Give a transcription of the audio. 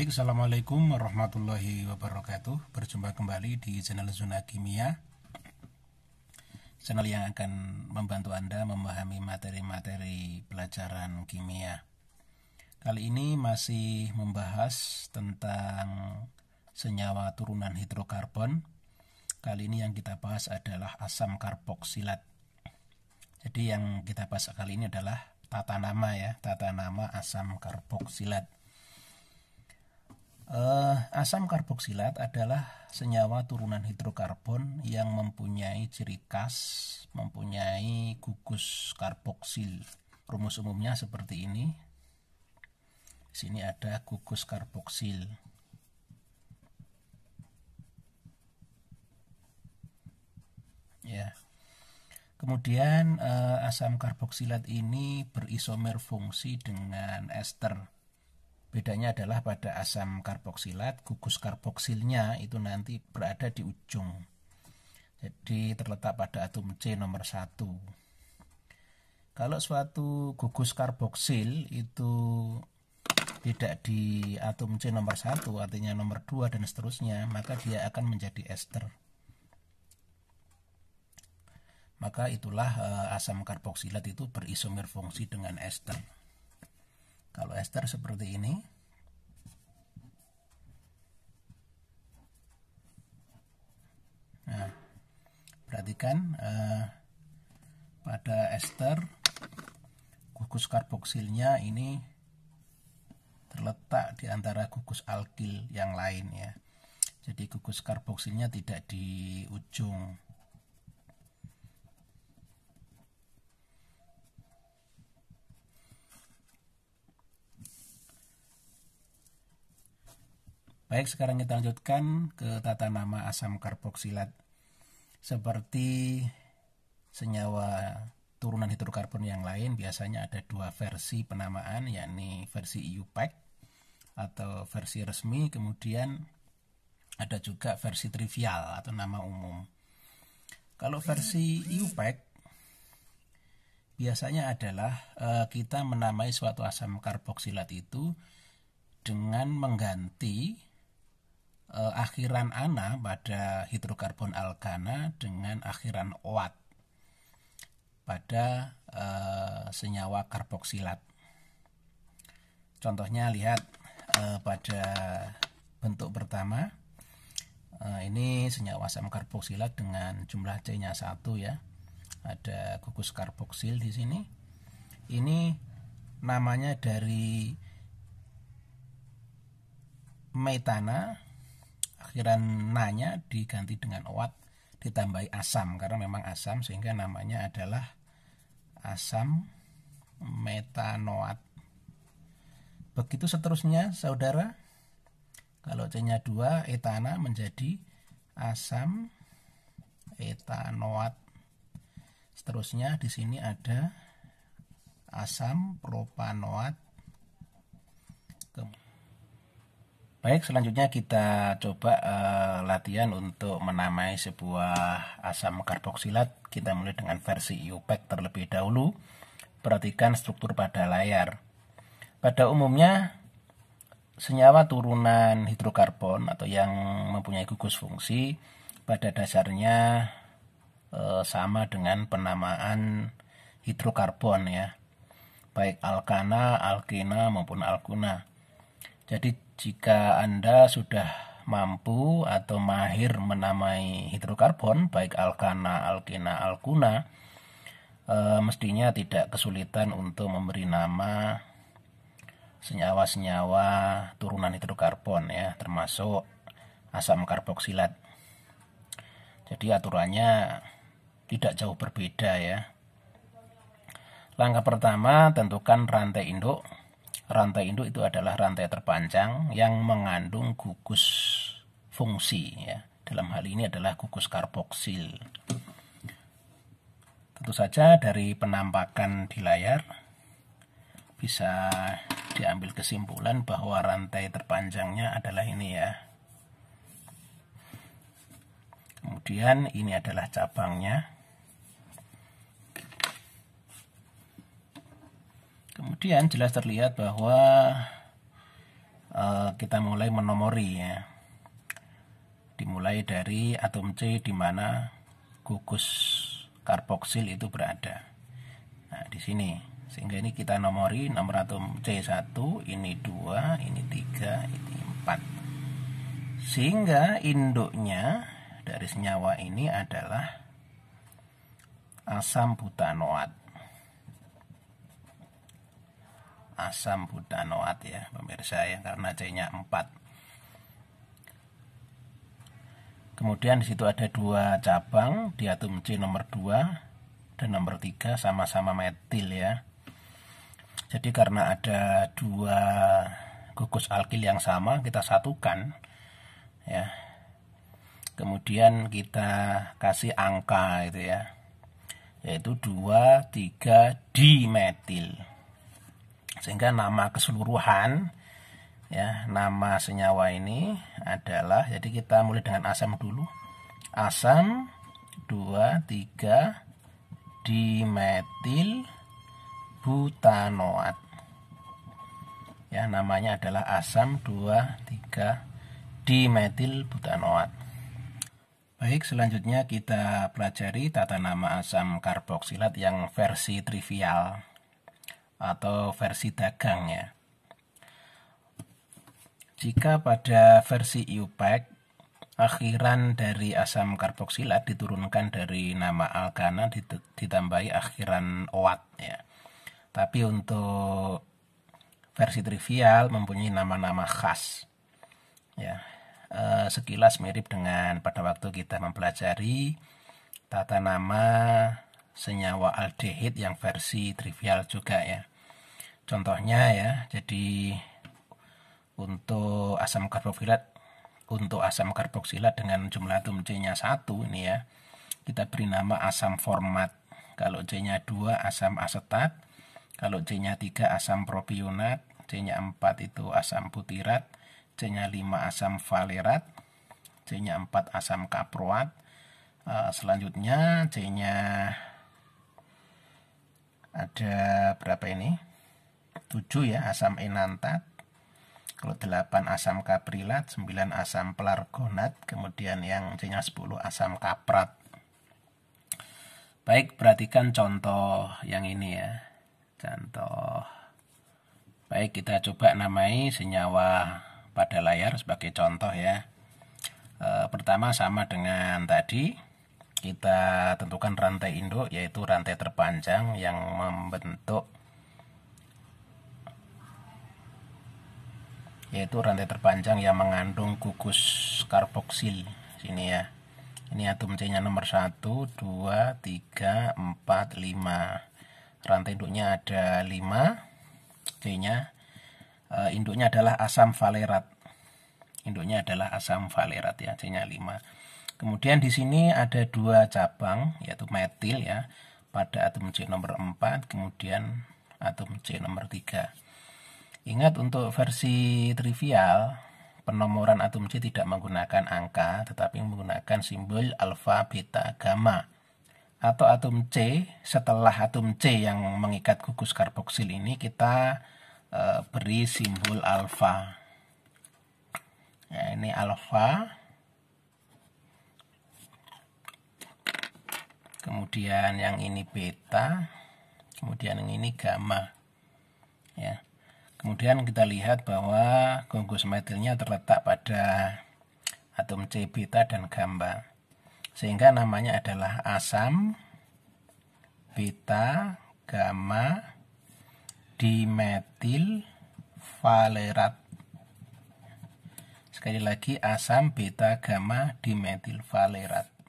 Baik, Assalamualaikum warahmatullahi wabarakatuh Berjumpa kembali di channel Zona Kimia Channel yang akan membantu Anda memahami materi-materi pelajaran kimia Kali ini masih membahas tentang senyawa turunan hidrokarbon Kali ini yang kita bahas adalah asam karboksilat Jadi yang kita bahas kali ini adalah tata nama ya, tata nama asam karboksilat Eh, asam karboksilat adalah senyawa turunan hidrokarbon yang mempunyai ciri khas, mempunyai gugus karboksil. Rumus umumnya seperti ini. Di sini ada gugus karboksil. Ya. Kemudian eh, asam karboksilat ini berisomer fungsi dengan ester Bedanya adalah pada asam karboksilat, gugus karboksilnya itu nanti berada di ujung. Jadi terletak pada atom C nomor 1. Kalau suatu gugus karboksil itu tidak di atom C nomor 1, artinya nomor 2 dan seterusnya, maka dia akan menjadi ester. Maka itulah eh, asam karboksilat itu berisomer fungsi dengan ester. Kalau ester seperti ini, nah, perhatikan eh, pada ester gugus karboksilnya ini terletak di antara gugus alkil yang lain ya. Jadi gugus karboksilnya tidak di ujung Baik, sekarang kita lanjutkan ke tata nama asam karboksilat. Seperti senyawa turunan hidrokarbon yang lain, biasanya ada dua versi penamaan, yakni versi IUPAC e atau versi resmi, kemudian ada juga versi trivial atau nama umum. Kalau versi IUPAC e biasanya adalah eh, kita menamai suatu asam karboksilat itu dengan mengganti uh, akhiran ana pada hidrokarbon alkana dengan akhiran oat pada uh, senyawa karboksilat. Contohnya lihat uh, pada bentuk pertama ini senyawa asam karboksilat dengan jumlah C-nya 1 ya. Ada gugus karboksil di sini. Ini namanya dari metana akhiran nanya diganti dengan oat ditambahi asam karena memang asam sehingga namanya adalah asam metanoat. Begitu seterusnya saudara. Kalau C-nya 2 etana menjadi asam etanoat. Seterusnya di sini ada asam propanoat Baik, selanjutnya kita coba uh, latihan untuk menamai sebuah asam karboksilat. Kita mulai dengan versi IUPAC terlebih dahulu. Perhatikan struktur pada layar. Pada umumnya, senyawa turunan hidrokarbon atau yang mempunyai gugus fungsi pada dasarnya uh, sama dengan penamaan hidrokarbon ya, baik alkana, alkena maupun alkuna. Jadi jika Anda sudah mampu atau mahir menamai hidrokarbon baik alkana, alkena, alkuna e, mestinya tidak kesulitan untuk memberi nama senyawa-senyawa turunan hidrokarbon ya termasuk asam karboksilat. Jadi aturannya tidak jauh berbeda ya. Langkah pertama tentukan rantai induk rantai induk itu adalah rantai terpanjang yang mengandung gugus fungsi ya. Dalam hal ini adalah gugus karboksil. Tentu saja dari penampakan di layar bisa diambil kesimpulan bahwa rantai terpanjangnya adalah ini ya. Kemudian ini adalah cabangnya. Kemudian jelas terlihat bahwa uh, kita mulai menomori ya. Dimulai dari atom C di mana gugus karboksil itu berada. Nah, di sini. Sehingga ini kita nomori nomor atom C1, ini 2, ini 3, ini 4. Sehingga induknya dari senyawa ini adalah asam butanoat asam butanoat ya pemirsa ya karena C-nya 4. Kemudian di situ ada dua cabang di atom C nomor 2 dan nomor 3 sama-sama metil ya. Jadi karena ada dua gugus alkil yang sama kita satukan ya. Kemudian kita kasih angka itu ya. Yaitu 2,3 3 dimetil sehingga nama keseluruhan ya nama senyawa ini adalah jadi kita mulai dengan asam dulu asam 2 3 dimetil butanoat ya namanya adalah asam 2 3 dimetil butanoat Baik, selanjutnya kita pelajari tata nama asam karboksilat yang versi trivial atau versi dagangnya. Jika pada versi IUPAC akhiran dari asam karboksilat diturunkan dari nama alkana ditambahi akhiran oat ya. Tapi untuk versi trivial mempunyai nama-nama khas. Ya. Eh, sekilas mirip dengan pada waktu kita mempelajari tata nama senyawa aldehid yang versi trivial juga ya. Contohnya ya, jadi untuk asam karboksilat untuk asam karboksilat dengan jumlah atom C-nya 1 ini ya. Kita beri nama asam format. Kalau C-nya 2 asam asetat, kalau C-nya 3 asam propionat, C-nya 4 itu asam butirat, C-nya 5 asam valerat, C-nya 4 asam kaproat. E, selanjutnya C-nya ada berapa ini? 7 ya asam enantat. Kalau 8 asam kaprilat, 9 asam pelargonat, kemudian yang c 10 asam kaprat. Baik, perhatikan contoh yang ini ya. Contoh. Baik, kita coba namai senyawa pada layar sebagai contoh ya. E, pertama sama dengan tadi, kita tentukan rantai induk yaitu rantai terpanjang yang membentuk yaitu rantai terpanjang yang mengandung gugus karboksil sini ya ini atom C nya nomor 1 2 3 4 5 rantai induknya ada 5 C nya e, eh, induknya adalah asam valerat induknya adalah asam valerat ya C nya 5 kemudian di sini ada dua cabang yaitu metil ya pada atom C nomor 4 kemudian atom C nomor 3 Ingat untuk versi trivial, penomoran atom C tidak menggunakan angka, tetapi menggunakan simbol alfa, beta, gamma. Atau atom C, setelah atom C yang mengikat gugus karboksil ini, kita e, beri simbol alfa. Ya ini alfa. Kemudian yang ini beta. Kemudian yang ini gamma. Ya. Kemudian kita lihat bahwa gugus metilnya terletak pada atom C beta dan gamma. Sehingga namanya adalah asam beta gamma dimetil valerat. Sekali lagi asam beta gamma dimetil valerat.